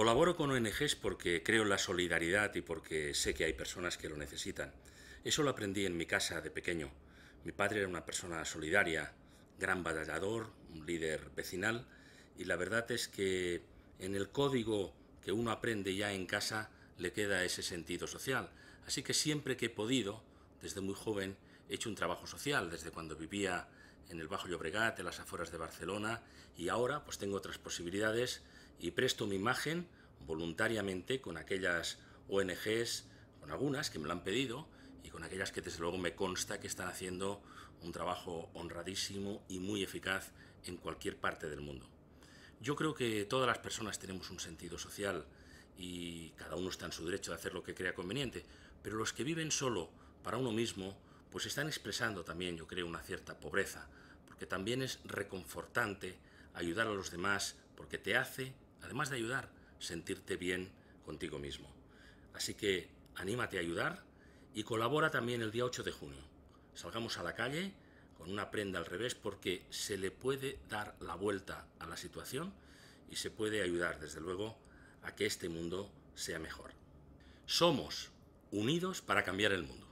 Colaboro con ONGs porque creo en la solidaridad y porque sé que hay personas que lo necesitan. Eso lo aprendí en mi casa de pequeño. Mi padre era una persona solidaria, gran batallador, un líder vecinal y la verdad es que en el código que uno aprende ya en casa le queda ese sentido social. Así que siempre que he podido, desde muy joven, he hecho un trabajo social, desde cuando vivía en el Bajo Llobregat, en las afueras de Barcelona, y ahora pues tengo otras posibilidades y presto mi imagen voluntariamente con aquellas ONGs, con algunas que me lo han pedido y con aquellas que desde luego me consta que están haciendo un trabajo honradísimo y muy eficaz en cualquier parte del mundo. Yo creo que todas las personas tenemos un sentido social y cada uno está en su derecho de hacer lo que crea conveniente, pero los que viven solo para uno mismo, pues están expresando también, yo creo, una cierta pobreza, porque también es reconfortante ayudar a los demás porque te hace además de ayudar, sentirte bien contigo mismo. Así que anímate a ayudar y colabora también el día 8 de junio. Salgamos a la calle con una prenda al revés porque se le puede dar la vuelta a la situación y se puede ayudar, desde luego, a que este mundo sea mejor. Somos unidos para cambiar el mundo.